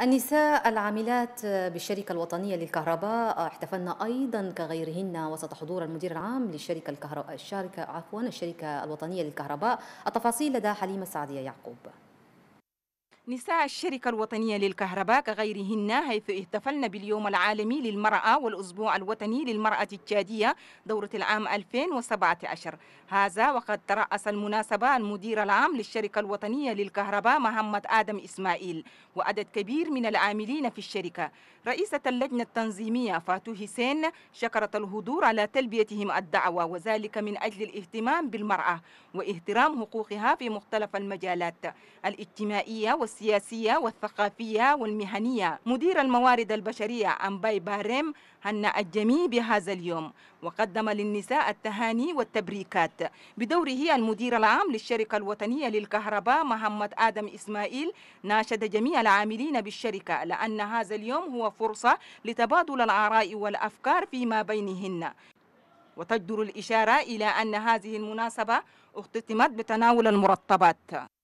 النساء العاملات بالشركة الوطنية للكهرباء احتفلن أيضا كغيرهن وسط حضور المدير العام للشركة الكهرباء الشركة عفوا الشركة الوطنية للكهرباء التفاصيل لدى حليمة سعدية يعقوب نساء الشركة الوطنية للكهرباء كغيرهن حيث احتفلن باليوم العالمي للمرأة والأسبوع الوطني للمرأة التشادية دورة العام 2017 هذا وقد ترأس المناسبة المدير العام للشركة الوطنية للكهرباء محمد آدم إسماعيل وعدد كبير من العاملين في الشركة رئيسة اللجنة التنظيمية فاتو حسين شكرت الحضور على تلبيتهم الدعوة وذلك من أجل الاهتمام بالمرأة واحترام حقوقها في مختلف المجالات الاجتماعية والسياسية السياسية والثقافية والمهنية مدير الموارد البشرية أمباي باريم هنأ الجميع بهذا اليوم وقدم للنساء التهاني والتبريكات بدوره المدير العام للشركة الوطنية للكهرباء محمد آدم إسماعيل ناشد جميع العاملين بالشركة لأن هذا اليوم هو فرصة لتبادل الآراء والأفكار فيما بينهن وتجدر الإشارة إلى أن هذه المناسبة اختتمت بتناول المرطبات